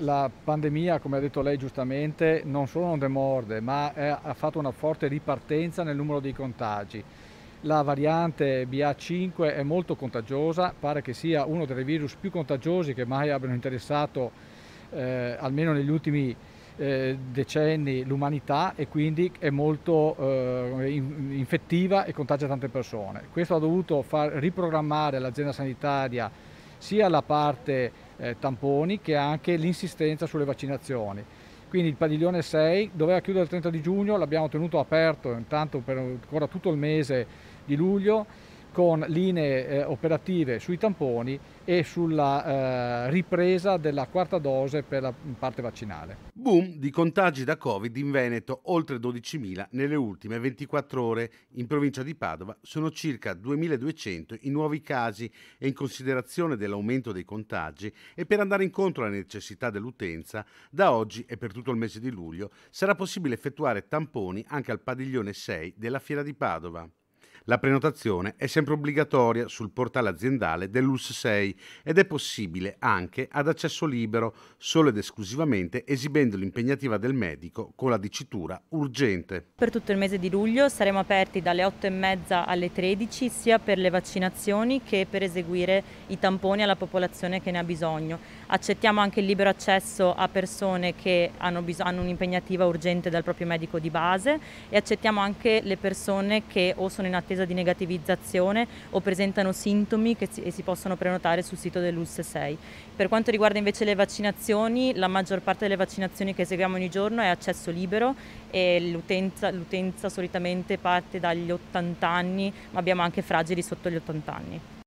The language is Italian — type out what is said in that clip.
La pandemia, come ha detto lei giustamente, non solo non demorde, ma è, eh, ha fatto una forte ripartenza nel numero dei contagi. La variante BA5 è molto contagiosa, pare che sia uno dei virus più contagiosi che mai abbiano interessato, eh, almeno negli ultimi eh, decenni, l'umanità e quindi è molto eh, infettiva e contagia tante persone. Questo ha dovuto far riprogrammare l'azienda sanitaria sia la parte eh, tamponi che anche l'insistenza sulle vaccinazioni. Quindi il padiglione 6 doveva chiudere il 30 di giugno, l'abbiamo tenuto aperto intanto per ancora tutto il mese di luglio con linee eh, operative sui tamponi e sulla eh, ripresa della quarta dose per la parte vaccinale. Boom di contagi da Covid in Veneto, oltre 12.000 nelle ultime 24 ore. In provincia di Padova sono circa 2.200 i nuovi casi e in considerazione dell'aumento dei contagi e per andare incontro alle necessità dell'utenza, da oggi e per tutto il mese di luglio sarà possibile effettuare tamponi anche al padiglione 6 della Fiera di Padova. La prenotazione è sempre obbligatoria sul portale aziendale dell'US6 ed è possibile anche ad accesso libero, solo ed esclusivamente esibendo l'impegnativa del medico con la dicitura urgente. Per tutto il mese di luglio saremo aperti dalle 8 e mezza alle 13 sia per le vaccinazioni che per eseguire i tamponi alla popolazione che ne ha bisogno. Accettiamo anche il libero accesso a persone che hanno, hanno un'impegnativa urgente dal proprio medico di base e accettiamo anche le persone che o sono in attesa attesa di negativizzazione o presentano sintomi che si, e si possono prenotare sul sito dell'US6. Per quanto riguarda invece le vaccinazioni, la maggior parte delle vaccinazioni che eseguiamo ogni giorno è accesso libero e l'utenza, l'utenza solitamente parte dagli 80 anni, ma abbiamo anche fragili sotto gli 80 anni.